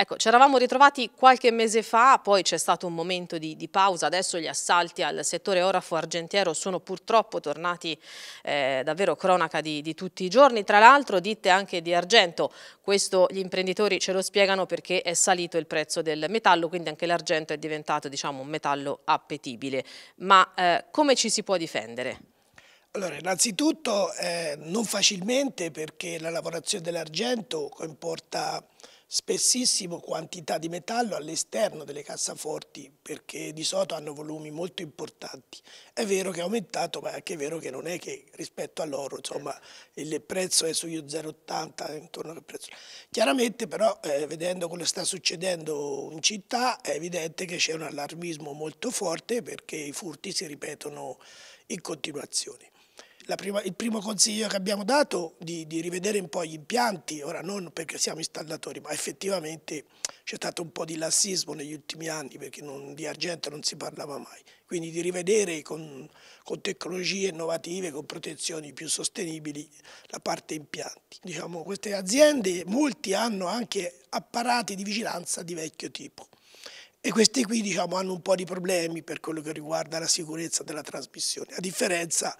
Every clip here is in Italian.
Ecco, ci eravamo ritrovati qualche mese fa, poi c'è stato un momento di, di, pausa, adesso gli assalti al settore orafo argentiero sono purtroppo tornati eh, davvero cronaca di, di, tutti i giorni, tra l'altro ditte anche di argento, questo gli imprenditori ce lo spiegano perché è salito il prezzo del metallo, quindi anche l'argento è diventato diciamo, un metallo appetibile, ma eh, come ci si può difendere? Allora, innanzitutto eh, non facilmente perché la lavorazione dell'argento comporta spessissimo quantità di metallo all'esterno delle cassaforti perché di sotto hanno volumi molto importanti. È vero che è aumentato ma è anche vero che non è che rispetto all'oro insomma il prezzo è sugli 0,80 intorno al prezzo. Chiaramente però eh, vedendo quello che sta succedendo in città è evidente che c'è un allarmismo molto forte perché i furti si ripetono in continuazione prima, il primo consiglio che abbiamo dato di, di rivedere un po' gli impianti, ora non perché siamo installatori, ma effettivamente c'è stato un po' di lassismo negli ultimi anni perché non, di argento non si parlava mai, quindi di rivedere con, con, tecnologie innovative, con protezioni più sostenibili la parte impianti. Diciamo, queste aziende, molti hanno anche apparati di vigilanza di vecchio tipo e questi qui diciamo, hanno un po' di problemi per quello che riguarda la sicurezza della trasmissione, a differenza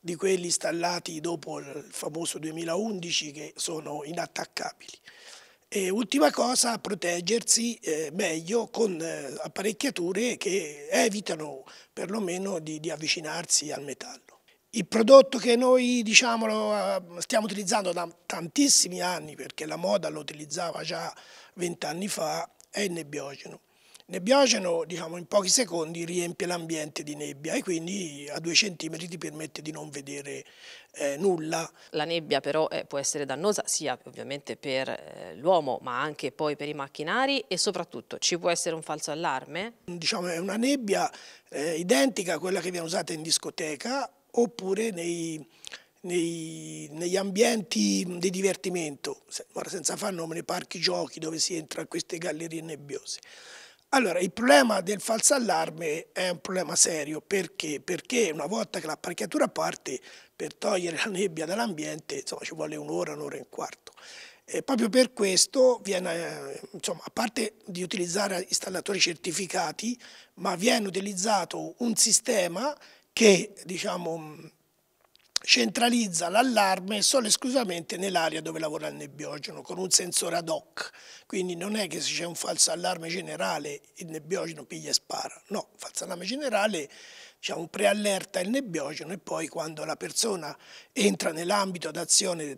di quelli installati dopo il famoso 2011 che sono inattaccabili. E ultima cosa, proteggersi eh, meglio con eh, apparecchiature che evitano perlomeno di, di, avvicinarsi al metallo. Il prodotto che noi diciamolo, eh, stiamo utilizzando da tantissimi anni, perché la moda lo utilizzava già vent'anni fa, è il nebbiogeno nebbiogeno diciamo, in pochi secondi riempie l'ambiente di nebbia e quindi a due centimetri ti permette di non vedere eh, nulla. La nebbia però eh, può essere dannosa sia ovviamente per eh, l'uomo ma anche poi per i macchinari e soprattutto ci può essere un falso allarme? Diciamo è una nebbia eh, identica a quella che viene usata in discoteca oppure nei, nei, negli ambienti di divertimento, senza far nome, nei parchi giochi dove si entra in queste gallerie nebbiose. Allora, il problema del falso allarme è un problema serio, perché? Perché una volta che l'apparecchiatura parte, per togliere la nebbia dall'ambiente ci vuole un'ora, un'ora e un quarto. E proprio per questo, viene, eh, insomma, a parte di utilizzare installatori certificati, ma viene utilizzato un sistema che diciamo, centralizza l'allarme solo e esclusamente nell'area dove lavora il nebbiogeno con un sensore ad hoc, quindi non è che se c'è un falso allarme generale il nebbiogeno piglia e spara, no, falso allarme generale diciamo, preallerta il nebbiogeno e poi quando la persona entra nell'ambito d'azione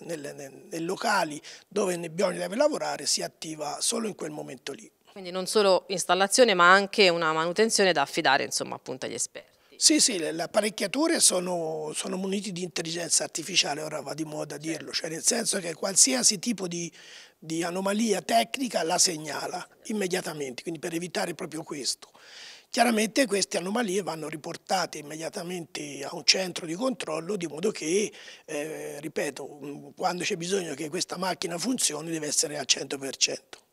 nei locali dove il nebbiogeno deve lavorare si attiva solo in quel momento lì. Quindi non solo installazione ma anche una manutenzione da affidare insomma, appunto agli esperti. Sì, sì, le apparecchiature sono, sono munite di intelligenza artificiale, ora va di moda a dirlo, cioè nel senso che qualsiasi tipo di, di anomalia tecnica la segnala immediatamente, quindi per evitare proprio questo. Chiaramente queste anomalie vanno riportate immediatamente a un centro di controllo di modo che, eh, ripeto, mm, quando c'è bisogno che questa macchina funzioni deve essere al 100%.